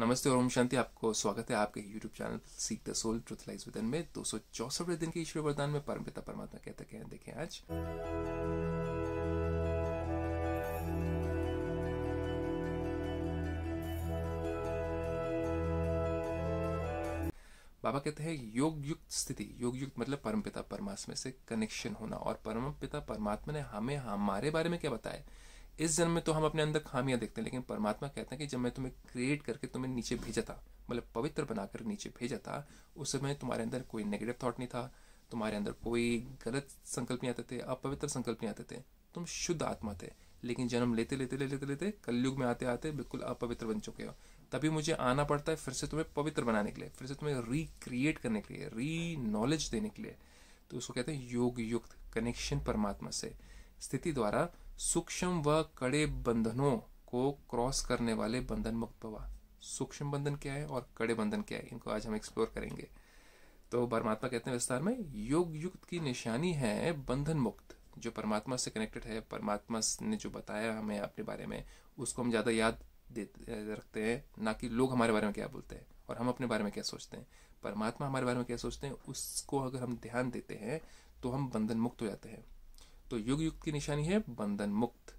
नमस्ते और ओम शांति आपको स्वागत है आपके YouTube channel seek the soul truth lies within में दो सौ चौसठवें दिन के ईश्वर वरदान में परम पिता परमात्मा कहते हैं देखें आज बाबा कहते हैं योग युक्त स्थिति योग युक्त मतलब परम पिता परमात्मा से कनेक्शन होना और परम पिता परमात्मा ने हमें हमारे बारे में क्या बताया इस जन्म में तो हम अपने अंदर खामियां देखते हैं लेकिन परमात्मा कहते हैं कि जब मैं तुम्हें क्रिएट करके तुम्हें नीचे भेजा था मतलब पवित्र बनाकर नीचे भेजा था उस समय तुम्हारे अंदर कोई नेगेटिव थॉट नहीं था तुम्हारे अंदर कोई गलत संकल्प नहीं आते थे अपवित्र संकल्प नहीं आते थे तुम शुद्ध आत्मा थे लेकिन जन्म लेते लेते लेते लेते लेते कलयुग में आते आते बिल्कुल अपवित्र बन चुके हो तभी मुझे आना पड़ता है फिर से तुम्हें पवित्र बनाने के लिए फिर से तुम्हें रिक्रिएट करने के लिए री नॉलेज देने के लिए तो उसको कहते हैं योग युक्त कनेक्शन परमात्मा से स्थिति द्वारा सूक्ष्म व कड़े बंधनों को क्रॉस करने वाले बंधन मुक्त प्रवाह सूक्ष्म बंधन क्या है और कड़े बंधन क्या है इनको आज हम एक्सप्लोर करेंगे तो परमात्मा कहते हैं विस्तार में योग युक्त की निशानी है बंधन मुक्त जो परमात्मा से कनेक्टेड है परमात्मा ने जो बताया हमें अपने बारे में उसको हम ज़्यादा याद रखते हैं ना कि लोग हमारे बारे में क्या बोलते हैं और हम अपने बारे में क्या सोचते हैं परमात्मा हमारे बारे में क्या सोचते हैं उसको अगर हम ध्यान देते हैं तो हम बंधन मुक्त हो जाते हैं तो युग युक्त की निशानी है बंधन मुक्त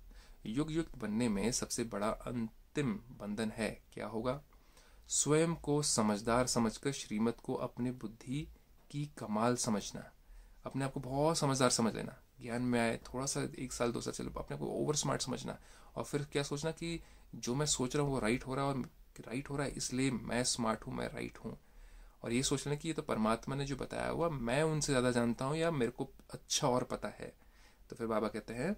युग युक्त बनने में सबसे बड़ा अंतिम बंधन है क्या होगा स्वयं को समझदार समझकर श्रीमत को अपने बुद्धि की कमाल समझना अपने आप को बहुत समझदार समझ लेना ज्ञान में आए थोड़ा सा एक साल दो साल चलो अपने को ओवर स्मार्ट समझना और फिर क्या सोचना कि जो मैं सोच रहा हूँ वो राइट हो रहा है और राइट हो रहा है इसलिए मैं स्मार्ट हूँ मैं राइट हूँ और ये सोचना कि ये तो परमात्मा ने जो बताया हुआ मैं उनसे ज़्यादा जानता हूँ या मेरे को अच्छा और पता है तो फिर बाबा कहते हैं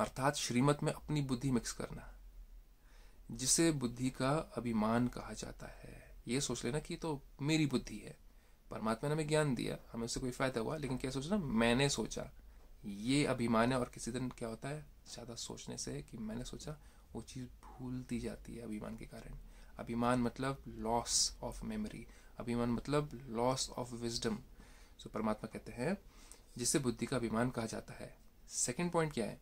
अर्थात श्रीमत में अपनी बुद्धि मिक्स करना जिसे बुद्धि का अभिमान कहा जाता है ये सोच लेना कि तो मेरी बुद्धि है परमात्मा ने हमें ज्ञान दिया हमें उससे कोई फायदा हुआ लेकिन क्या सोचना मैंने सोचा ये अभिमान है और किसी दिन क्या होता है ज़्यादा सोचने से कि मैंने सोचा वो चीज़ भूलती जाती है अभिमान के कारण अभिमान मतलब लॉस ऑफ मेमोरी अभिमान मतलब लॉस ऑफ विजडम सो परमात्मा कहते हैं जिसे बुद्धि का अभिमान कहा जाता है सेकेंड पॉइंट क्या है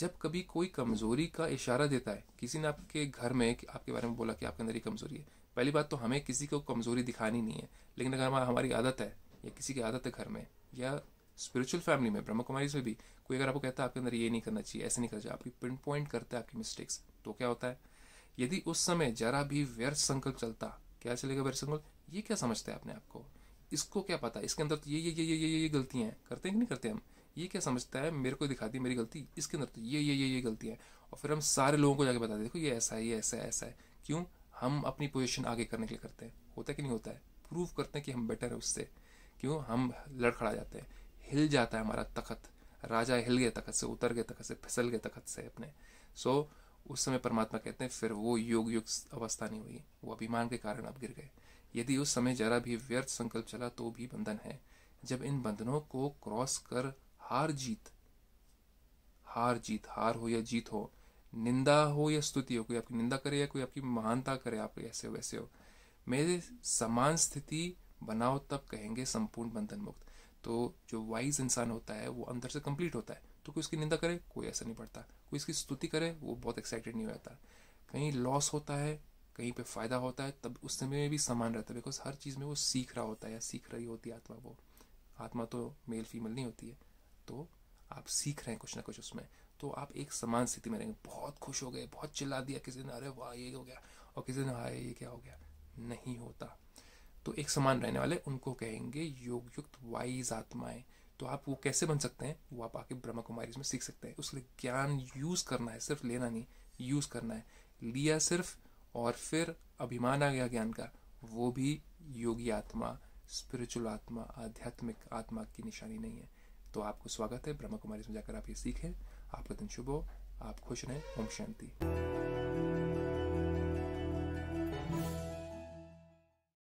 जब कभी कोई कमजोरी का इशारा देता है किसी ने आपके घर में आपके बारे में बोला कि आपके अंदर ये कमजोरी है पहली बात तो हमें किसी को कमजोरी दिखानी नहीं है लेकिन अगर हमारी आदत है या किसी की आदत है घर में या स्पिरिचुअल फैमिली में ब्रह्म कुमारी से भी कोई अगर आपको कहता है आपके अंदर ये नहीं करना चाहिए ऐसे नहीं करना चाहिए आपकी पिन पॉइंट करता है आपकी मिस्टेक्स तो क्या होता है यदि उस समय जरा भी व्यर्थ संकल्प चलता क्या चलेगा व्यर्थ संकल्प ये क्या समझते हैं अपने आपको इसको क्या पता इसके अंदर तो ये ये ये ये ये ये गलतियाँ हैं करते हैं कि नहीं करते हम ये क्या समझता है मेरे को दिखा दी मेरी गलती इसके अंदर तो ये ये ये ये गलतियाँ हैं और फिर हम सारे लोगों को जाके बताते हैं देखो ये ऐसा है ये ऐसा है ऐसा है क्यों हम अपनी पोजिशन आगे करने के लिए करते हैं होता है कि नहीं होता है प्रूव करते हैं कि हम बेटर है उससे क्यों हम लड़खड़ा जाते हैं हिल जाता है हमारा तखत राजा हिल गया तखत से उतर गए तखत से फिसल गए तखत से अपने सो उस समय परमात्मा कहते हैं फिर वो योग युग अवस्था नहीं हुई वो अभिमान के कारण अब गिर गए यदि उस समय जरा भी व्यर्थ संकल्प चला तो भी बंधन है जब इन बंधनों को क्रॉस कर हार जीत हार जीत हार हो या जीत हो निंदा हो या स्तुति हो कोई आपकी निंदा करे या कोई आपकी महानता करे आप ऐसे हो वैसे हो मेरे समान स्थिति बनाओ तब कहेंगे संपूर्ण बंधन मुक्त तो जो वाइज इंसान होता है वो अंदर से कंप्लीट होता है तो कोई उसकी निंदा करे कोई ऐसा नहीं पड़ता कोई इसकी स्तुति करे वो बहुत एक्साइटेड नहीं हो जाता कहीं लॉस होता है कहीं पे फ़ायदा होता है तब उस समय में भी समान रहता है बिकॉज हर चीज़ में वो सीख रहा होता है या सीख रही होती है आत्मा वो आत्मा तो मेल फीमेल नहीं होती है तो आप सीख रहे हैं कुछ ना कुछ उसमें तो आप एक समान स्थिति में रहेंगे बहुत खुश हो गए बहुत चिल्ला दिया किसी ने अरे वाह ये हो गया और किसी ने हाय ये क्या हो गया नहीं होता तो एक समान रहने वाले उनको कहेंगे योग युक्त वाइज आत्माएं तो आप वो कैसे बन सकते हैं वो आप आके ब्रह्म कुमारी में सीख सकते हैं उसके लिए ज्ञान यूज़ करना है सिर्फ लेना नहीं यूज़ करना है लिया सिर्फ और फिर अभिमान आ गया ज्ञान का वो भी योगी आत्मा स्पिरिचुअल आत्मा आध्यात्मिक आत्मा की निशानी नहीं है तो आपको स्वागत है ब्रह्मा कुमारी से जाकर आप ये सीखें आपका दिन शुभ हो आप खुश रहें ओम शांति